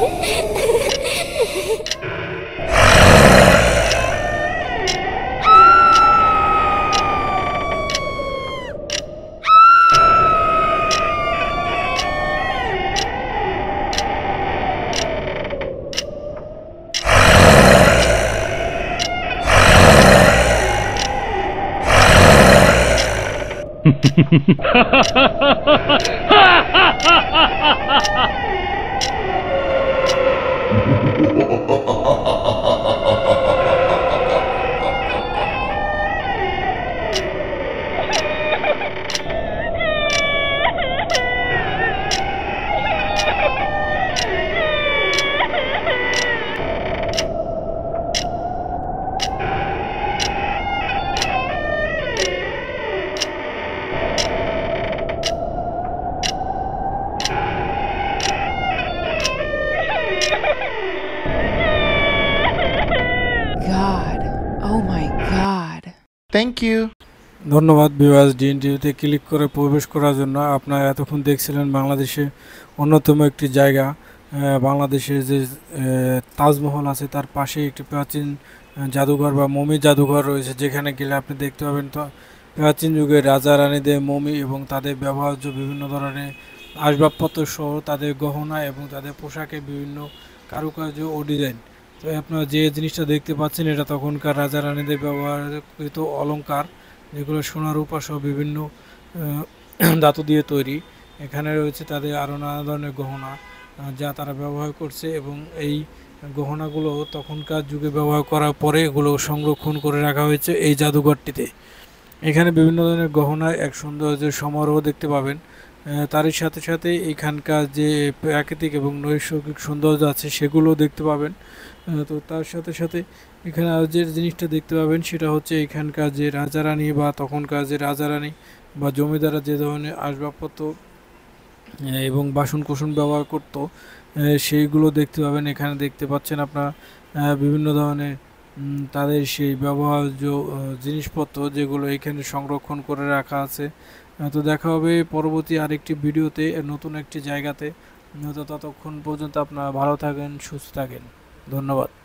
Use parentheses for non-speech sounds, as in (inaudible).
ha ha ha ha ha God. Oh my God. Thank you. ধন্যবাদ বিওয়াজ ডিএনটিভিতে click করে প্রবেশ করার জন্য আপনারা এতক্ষণ দেখছিলেন বাংলাদেশে অন্যতম একটি জায়গা বাংলাদেশে যে তাজমহল আছে তার পাশে একটি প্রাচীন জাদুঘর বা মমি জাদুঘর রয়েছে যেখানে গেলে আপনি দেখতে পাবেন তো প্রাচীন যুগে রাজা রানীদের মমি এবং তাদের ব্যবহার্য বিভিন্ন ধরনের আসবাবপত্র সহ তাদের গহনা এবং তাদের পোশাকে বিভিন্ন কারুকার্য ও ডিজাইন তো আপনারা যে জিনিসটা দেখতে পাচ্ছেন এটা তখনকার রাজা রানীদের ব্যবহারকৃত অলঙ্কার যেগুলো সোনার উপাসহ বিভিন্ন (clears throat) ধাতু দিয়ে তৈরি এখানে রয়েছে তাদের আরও নানা ধরনের গহনা যা তারা ব্যবহার করছে এবং এই গহনাগুলো তখনকার যুগে ব্যবহার করার পরে এগুলো সংরক্ষণ করে রাখা হয়েছে এই জাদুঘরটিতে এখানে বিভিন্ন ধরনের গহনায় এক সৌন্দর্য সমারোহ দেখতে পাবেন তারই সাথে সাথে এখানকার যে প্রাকৃতিক এবং নৈসর্গিক সৌন্দর্য আছে সেগুলো দেখতে পাবেন তো তার সাথে সাথে এখানে আর যে জিনিসটা দেখতে পাবেন সেটা হচ্ছে এখানকার যে রাজা রানী বা তখনকার যে রাজা রানী বা জমিদারা যে ধরনের আসবাবপত্র এবং বাসন ব্যবহার করত সেইগুলো দেখতে পাবেন এখানে দেখতে পাচ্ছেন আপনারা বিভিন্ন ধরনের তাদের সেই ব্যবহার্য জিনিসপত্র যেগুলো এখানে সংরক্ষণ করে রাখা আছে তো দেখা হবে পরবর্তী আরেকটি ভিডিওতে নতুন একটি জায়গাতে ততক্ষণ পর্যন্ত আপনারা ভালো থাকেন সুস্থ থাকেন ধন্যবাদ